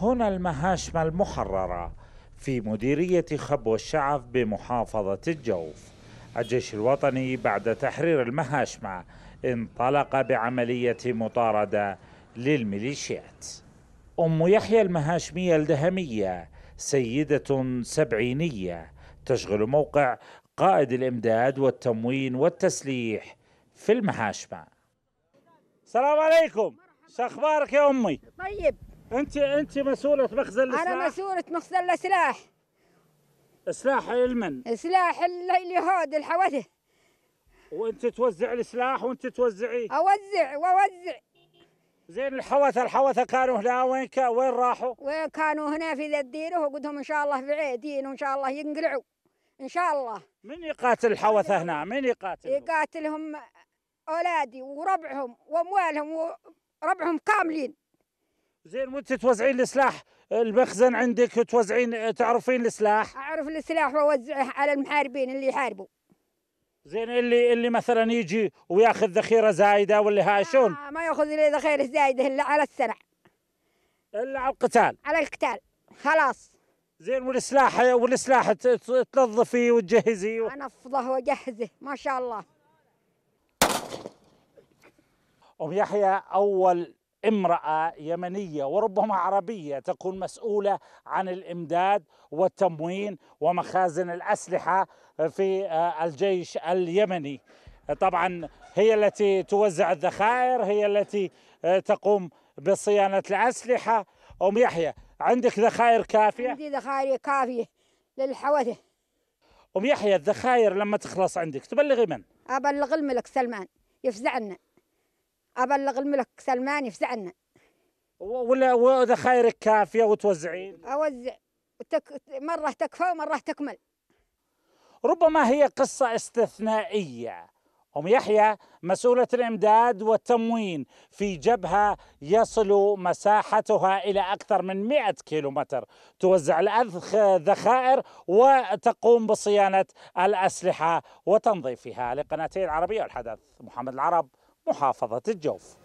هنا المهاشم المحررة في مديرية خبو الشعب بمحافظة الجوف الجيش الوطني بعد تحرير المهاشمة انطلق بعملية مطاردة للميليشيات أم يحيى المهاشمية الدهمية سيدة سبعينية تشغل موقع قائد الإمداد والتموين والتسليح في المهاشمة السلام عليكم شخبارك يا أمي؟ طيب انت انت مسؤوله مخزن السلاح انا مسؤوله مخزن السلاح سلاح لمن؟ سلاح اليهود الحوثه وانت توزع السلاح وانت توزعيه اوزع واوزع زين الحوثه الحوثه كانوا هنا وين كا وين راحوا؟ وين كانوا هنا في ذا الدين وقلت ان شاء الله في عيدين وان شاء الله ينقلعوا ان شاء الله من يقاتل الحوثه هنا؟ من يقاتل؟ يقاتلهم اولادي وربعهم واموالهم وربعهم كاملين زين وانت توزعين السلاح المخزن عندك توزعين تعرفين السلاح اعرف السلاح واوزعه على المحاربين اللي يحاربوا زين اللي اللي مثلا يجي وياخذ ذخيره زايده ولا هاي شلون؟ آه ما ياخذ لي ذخيره زايده الا على السلع الا على القتال على القتال خلاص زين والسلاح والسلاح تنظفيه وتجهزيه و... انفضه واجهزه ما شاء الله ام يحيى اول امرأة يمنية وربما عربية تكون مسؤولة عن الإمداد والتموين ومخازن الأسلحة في آه، الجيش اليمني طبعا هي التي توزع الذخائر هي التي آه، تقوم بصيانة الأسلحة أم يحيى عندك ذخائر كافية؟ عندي ذخائر كافية للحوثة أم يحيى الذخائر لما تخلص عندك تبلغي من؟ أبلغ الملك سلمان يفزعنا أبلغ الملك سلمان يفزعنا ولا وذخائرك كافية وتوزعين؟ أوزع تك... مرة تكفى ومرة تكمل ربما هي قصة استثنائية أم يحيى مسؤولة الإمداد والتموين في جبهة يصل مساحتها إلى أكثر من 100 كيلومتر توزع الذخائر وتقوم بصيانة الأسلحة وتنظيفها لقناتي العربية والحدث محمد العرب محافظة الجوف